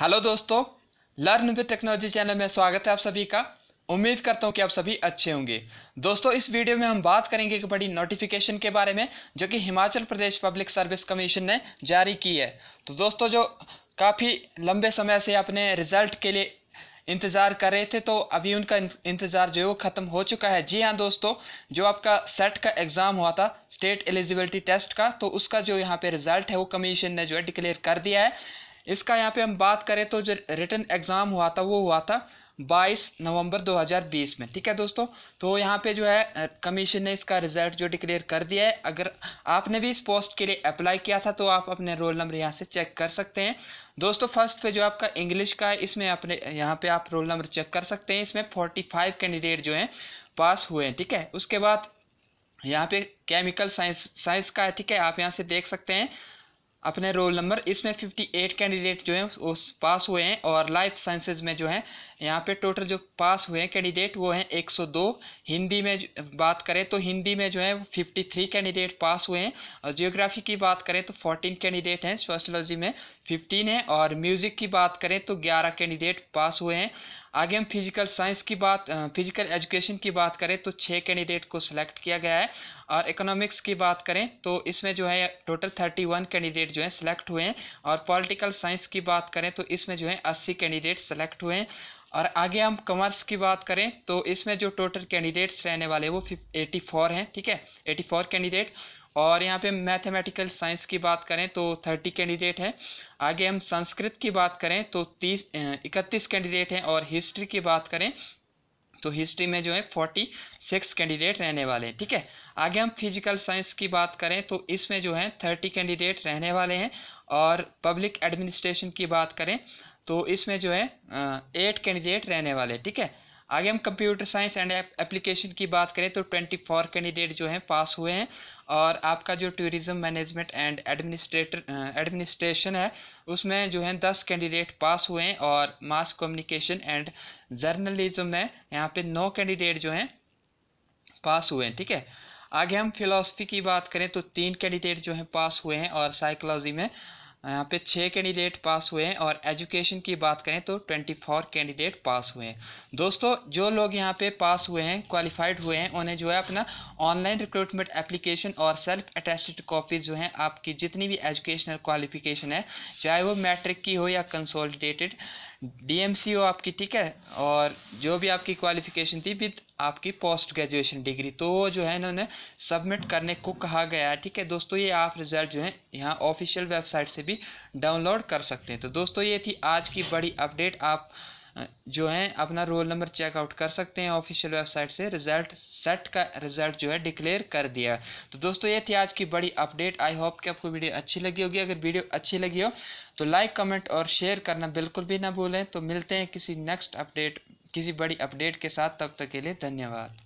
hello दोस्तों learn with technology channel में स्वागत है आप सभी का उम्मीद करता हूँ कि आप सभी अच्छे होंगे दोस्तों इस वीडियो में हम बात करेंगे एक बड़ी नोटिफिकेशन के बारे में जो कि Himachal Pradesh public service commission ने जारी की है तो दोस्तों जो काफ़ी लंबे समय से अपने रिजल्ट के लिए इंतज़ार कर रहे थे तो अभी उनका इंतज़ार जो है वो ख़त्म हो चुका है जी हाँ दोस्तों जो आपका सेट का एग्ज़ाम हुआ था स्टेट एलिजिबिलिटी टेस्ट का तो उसका जो यहाँ पे रिजल्ट है वो कमीशन ने जो है डिक्लेयर कर दिया है इसका यहाँ पे हम बात करें तो जो रिटर्न एग्ज़ाम हुआ था वो हुआ था 22 नवंबर 2020 में ठीक है दोस्तों तो यहाँ पे जो है कमीशन ने इसका रिजल्ट जो डिक्लेयर कर दिया है अगर आपने भी इस पोस्ट के लिए अप्लाई किया था तो आप अपने रोल नंबर यहाँ से चेक कर सकते हैं दोस्तों फर्स्ट पे जो आपका इंग्लिश का है इसमें अपने यहाँ पे आप रोल नंबर चेक कर सकते हैं इसमें फोर्टी कैंडिडेट जो है पास हुए हैं ठीक है उसके बाद यहाँ पे केमिकल साइंस साइंस का है ठीक है आप यहाँ से देख सकते हैं अपने रोल नंबर इसमें 58 कैंडिडेट जो हैं वो पास हुए हैं और लाइफ साइंसेज में जो हैं यहाँ पे टोटल जो पास हुए हैं कैंडिडेट वो हैं 102 हिंदी में बात करें तो हिंदी में जो है 53 कैंडिडेट पास हुए हैं और जियोग्राफी की बात करें तो 14 कैंडिडेट हैं सोशलॉजी में 15 हैं और म्यूज़िक की बात करें तो 11 कैंडिडेट पास हुए हैं आगे हम फिजिकल साइंस की बात फिजिकल एजुकेशन की बात करें तो छः कैंडिडेट को सिलेक्ट किया गया है और इकोनॉमिक्स की बात करें तो इसमें जो है टोटल थर्टी वन कैंडिडेट जो हैं सिलेक्ट हुए हैं और पॉलिटिकल साइंस की बात करें तो इसमें जो है अस्सी कैंडिडेट सेलेक्ट हुए हैं और आगे हम कॉमर्स की बात करें तो इसमें जो टोटल कैंडिडेट्स रहने वाले वो एटी फोर हैं ठीक है एटी फोर कैंडिडेट और यहाँ पे मैथमेटिकल साइंस की बात करें तो थर्टी कैंडिडेट हैं आगे हम संस्कृत की बात करें तो तीस इकतीस कैंडिडेट हैं और हिस्ट्री की बात करें तो हिस्ट्री में जो है फोर्टी सिक्स कैंडिडेट रहने वाले हैं ठीक है आगे हम फिजिकल तो साइंस की बात करें तो इसमें जो है थर्टी कैंडिडेट रहने वाले हैं और पब्लिक एडमिनिस्ट्रेशन की बात करें तो इसमें जो है एट कैंडिडेट रहने वाले ठीक है आगे हम कंप्यूटर साइंस एंड एप्लीकेशन की बात करें तो ट्वेंटी फोर कैंडिडेट जो हैं पास हुए हैं और आपका जो tourism management and administrator administration है उसमें जो है दस कैंडिडेट पास हुए हैं और मास कम्युनिकेशन एंड जर्नलिज्म में यहाँ पे नौ कैंडिडेट जो हैं पास हुए हैं ठीक है आगे हम फिलोसफी की बात करें तो तीन कैंडिडेट जो हैं पास हुए हैं और साइकोलॉजी में यहाँ पे छः कैंडिडेट पास हुए हैं और एजुकेशन की बात करें तो ट्वेंटी फोर कैंडिडेट पास हुए हैं दोस्तों जो लोग यहाँ पे पास हुए हैं क्वालिफाइड हुए हैं उन्हें जो है अपना ऑनलाइन रिक्रूटमेंट एप्लीकेशन और सेल्फ अटेस्टेड कॉपी जो हैं आपकी जितनी भी एजुकेशनल क्वालिफिकेशन है चाहे वो मैट्रिक की हो या कंसोलिडेटेड डी आपकी ठीक है और जो भी आपकी क्वालिफिकेशन थी विद आपकी पोस्ट ग्रेजुएशन डिग्री तो वो जो है इन्होंने सबमिट करने को कहा गया है ठीक है दोस्तों ये आप रिजल्ट जो है यहाँ ऑफिशियल वेबसाइट से भी डाउनलोड कर सकते हैं तो दोस्तों ये थी आज की बड़ी अपडेट आप जो है अपना रोल नंबर चेकआउट कर सकते हैं ऑफिशियल वेबसाइट से रिजल्ट सेट का रिजल्ट जो है डिक्लेयर कर दिया तो दोस्तों ये थी आज की बड़ी अपडेट आई होप कि आपको वीडियो अच्छी लगी होगी अगर वीडियो अच्छी लगी हो तो लाइक कमेंट और शेयर करना बिल्कुल भी ना भूलें तो मिलते हैं किसी नेक्स्ट अपडेट किसी बड़ी अपडेट के साथ तब तक के लिए धन्यवाद